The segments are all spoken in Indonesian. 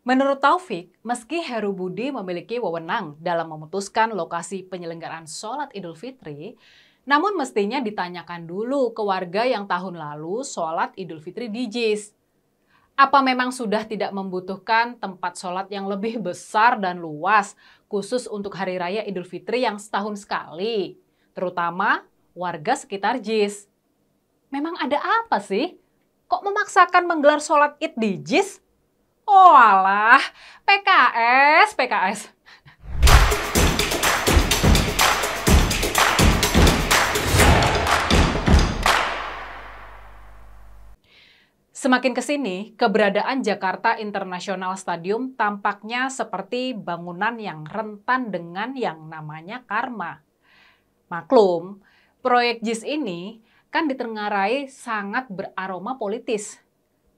Menurut Taufik, meski Heru Budi memiliki wewenang dalam memutuskan lokasi penyelenggaraan sholat Idul Fitri, namun mestinya ditanyakan dulu ke warga yang tahun lalu sholat Idul Fitri di JIS. Apa memang sudah tidak membutuhkan tempat sholat yang lebih besar dan luas khusus untuk Hari Raya Idul Fitri yang setahun sekali, terutama warga sekitar JIS? Memang ada apa sih? Kok memaksakan menggelar sholat id di JIS? Oh PKS, PKS. Semakin ke sini, keberadaan Jakarta International Stadium tampaknya seperti bangunan yang rentan dengan yang namanya karma. Maklum, proyek JIS ini kan ditengarai sangat beraroma politis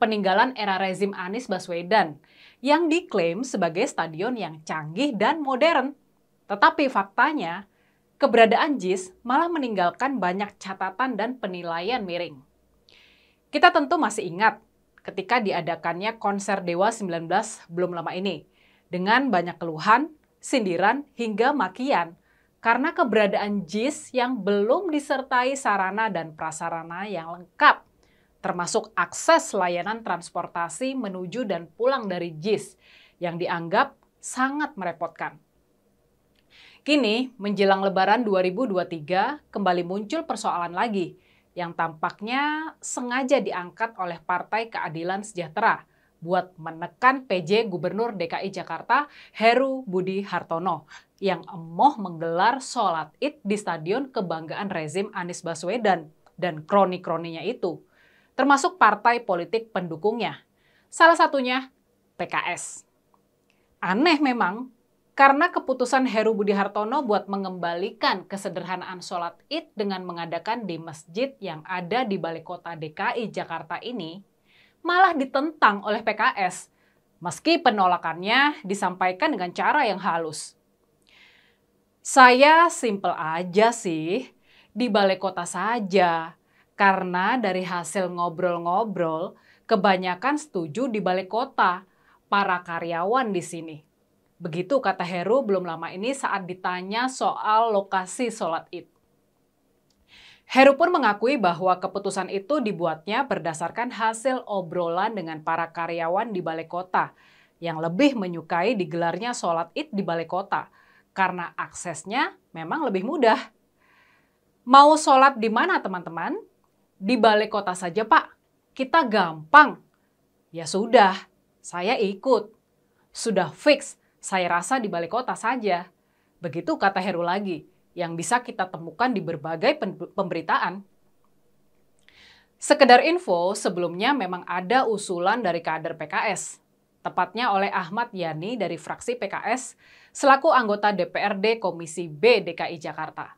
peninggalan era rezim Anies Baswedan yang diklaim sebagai stadion yang canggih dan modern. Tetapi faktanya, keberadaan JIS malah meninggalkan banyak catatan dan penilaian miring. Kita tentu masih ingat ketika diadakannya konser Dewa 19 belum lama ini dengan banyak keluhan, sindiran, hingga makian karena keberadaan JIS yang belum disertai sarana dan prasarana yang lengkap termasuk akses layanan transportasi menuju dan pulang dari JIS yang dianggap sangat merepotkan. Kini, menjelang lebaran 2023, kembali muncul persoalan lagi yang tampaknya sengaja diangkat oleh Partai Keadilan Sejahtera buat menekan PJ Gubernur DKI Jakarta Heru Budi Hartono yang emoh menggelar sholat id di Stadion Kebanggaan Rezim Anies Baswedan dan kroni-kroninya itu – termasuk partai politik pendukungnya. Salah satunya PKS. Aneh memang, karena keputusan Heru Budi Hartono buat mengembalikan kesederhanaan sholat id dengan mengadakan di masjid yang ada di balai kota DKI Jakarta ini, malah ditentang oleh PKS, meski penolakannya disampaikan dengan cara yang halus. Saya simple aja sih, di balai kota saja, karena dari hasil ngobrol-ngobrol, kebanyakan setuju di balik kota, para karyawan di sini. Begitu kata Heru belum lama ini saat ditanya soal lokasi sholat id. Heru pun mengakui bahwa keputusan itu dibuatnya berdasarkan hasil obrolan dengan para karyawan di balai kota yang lebih menyukai digelarnya sholat id di balai kota karena aksesnya memang lebih mudah. Mau sholat di mana teman-teman? Di balai kota saja, Pak. Kita gampang. Ya sudah, saya ikut. Sudah fix, saya rasa di balai kota saja. Begitu kata Heru lagi, yang bisa kita temukan di berbagai pemberitaan. Sekedar info, sebelumnya memang ada usulan dari kader PKS, tepatnya oleh Ahmad Yani dari fraksi PKS selaku anggota DPRD Komisi B DKI Jakarta.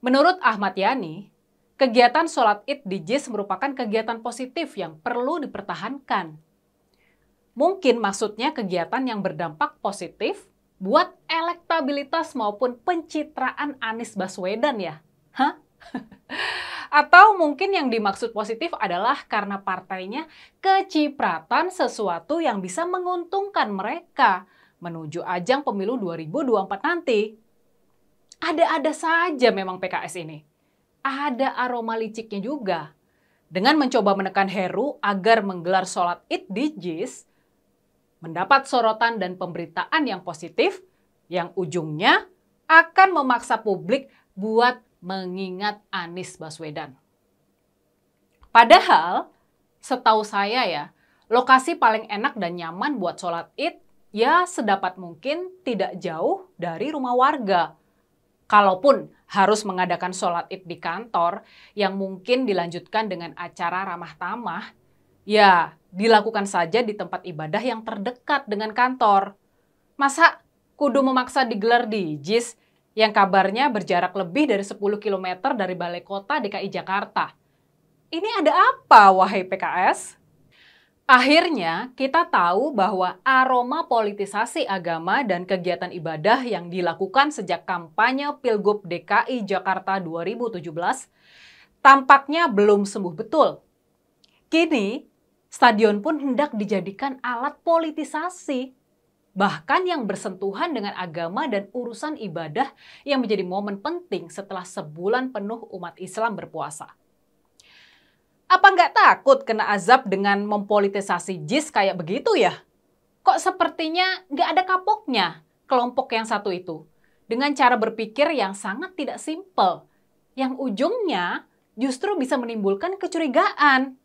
Menurut Ahmad Yani, Kegiatan sholat id di JIS merupakan kegiatan positif yang perlu dipertahankan. Mungkin maksudnya kegiatan yang berdampak positif buat elektabilitas maupun pencitraan Anies Baswedan ya? Hah? Atau mungkin yang dimaksud positif adalah karena partainya kecipratan sesuatu yang bisa menguntungkan mereka menuju ajang pemilu 2024 nanti. Ada-ada saja memang PKS ini ada aroma liciknya juga. Dengan mencoba menekan Heru agar menggelar sholat id di JIS, mendapat sorotan dan pemberitaan yang positif, yang ujungnya akan memaksa publik buat mengingat Anies Baswedan. Padahal, setahu saya ya, lokasi paling enak dan nyaman buat sholat id ya sedapat mungkin tidak jauh dari rumah warga. Kalaupun harus mengadakan sholat id di kantor yang mungkin dilanjutkan dengan acara ramah tamah, ya dilakukan saja di tempat ibadah yang terdekat dengan kantor. Masa kudu memaksa digelar di JIS yang kabarnya berjarak lebih dari 10 km dari Balai Kota DKI Jakarta. Ini ada apa, wahai PKS? Akhirnya, kita tahu bahwa aroma politisasi agama dan kegiatan ibadah yang dilakukan sejak kampanye Pilgub DKI Jakarta 2017 tampaknya belum sembuh betul. Kini, stadion pun hendak dijadikan alat politisasi. Bahkan yang bersentuhan dengan agama dan urusan ibadah yang menjadi momen penting setelah sebulan penuh umat Islam berpuasa. Apa nggak takut kena azab dengan mempolitisasi JIS kayak begitu ya? Kok sepertinya nggak ada kapoknya kelompok yang satu itu? Dengan cara berpikir yang sangat tidak simpel, yang ujungnya justru bisa menimbulkan kecurigaan.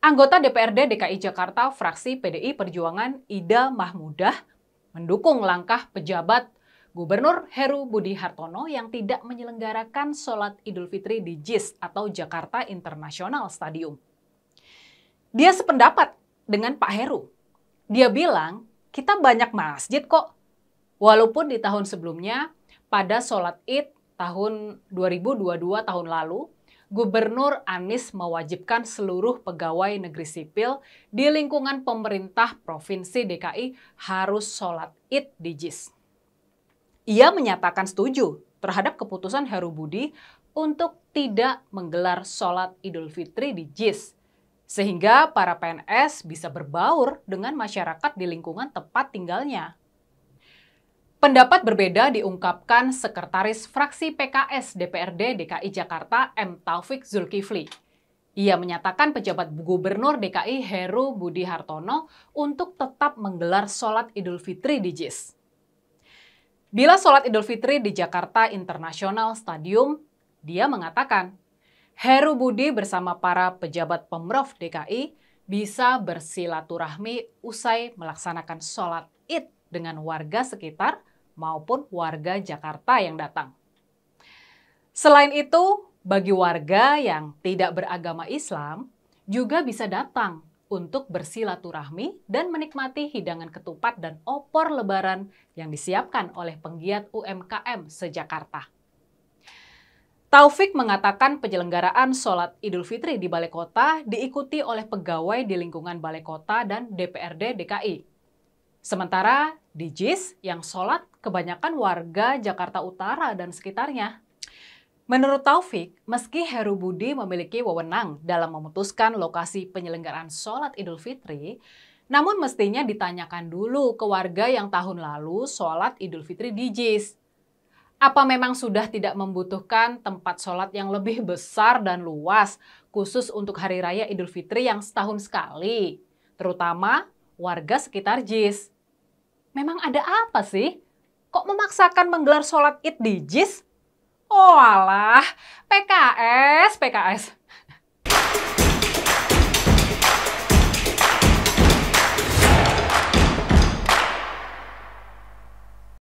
Anggota DPRD DKI Jakarta fraksi PDI Perjuangan Ida Mahmudah mendukung langkah pejabat Gubernur Heru Budi Hartono yang tidak menyelenggarakan sholat Idul Fitri di JIS atau Jakarta International Stadium. Dia sependapat dengan Pak Heru. Dia bilang, kita banyak masjid kok. Walaupun di tahun sebelumnya, pada sholat id tahun 2022 tahun lalu, Gubernur Anies mewajibkan seluruh pegawai negeri sipil di lingkungan pemerintah Provinsi DKI harus sholat id di JIS. Ia menyatakan setuju terhadap keputusan Heru Budi untuk tidak menggelar sholat Idul Fitri di JIS, sehingga para PNS bisa berbaur dengan masyarakat di lingkungan tempat tinggalnya. Pendapat berbeda diungkapkan Sekretaris Fraksi PKS DPRD DKI Jakarta M. Taufik Zulkifli. Ia menyatakan pejabat Gubernur DKI Heru Budi Hartono untuk tetap menggelar sholat Idul Fitri di JIS. Bila sholat Idul Fitri di Jakarta International Stadium, dia mengatakan, Heru Budi bersama para pejabat Pemprov DKI bisa bersilaturahmi usai melaksanakan sholat id dengan warga sekitar maupun warga Jakarta yang datang. Selain itu, bagi warga yang tidak beragama Islam juga bisa datang untuk bersilaturahmi dan menikmati hidangan ketupat dan opor lebaran yang disiapkan oleh penggiat UMKM se-Jakarta. Taufik mengatakan penyelenggaraan sholat Idul Fitri di Balai Kota diikuti oleh pegawai di lingkungan Balai Kota dan DPRD DKI. Sementara di JIS yang sholat kebanyakan warga Jakarta Utara dan sekitarnya. Menurut Taufik, meski Heru Budi memiliki wewenang dalam memutuskan lokasi penyelenggaraan sholat Idul Fitri, namun mestinya ditanyakan dulu ke warga yang tahun lalu sholat Idul Fitri di JIS. Apa memang sudah tidak membutuhkan tempat sholat yang lebih besar dan luas khusus untuk Hari Raya Idul Fitri yang setahun sekali, terutama warga sekitar JIS? Memang ada apa sih? Kok memaksakan menggelar sholat id di JIS? Oh alah, PKS, PKS.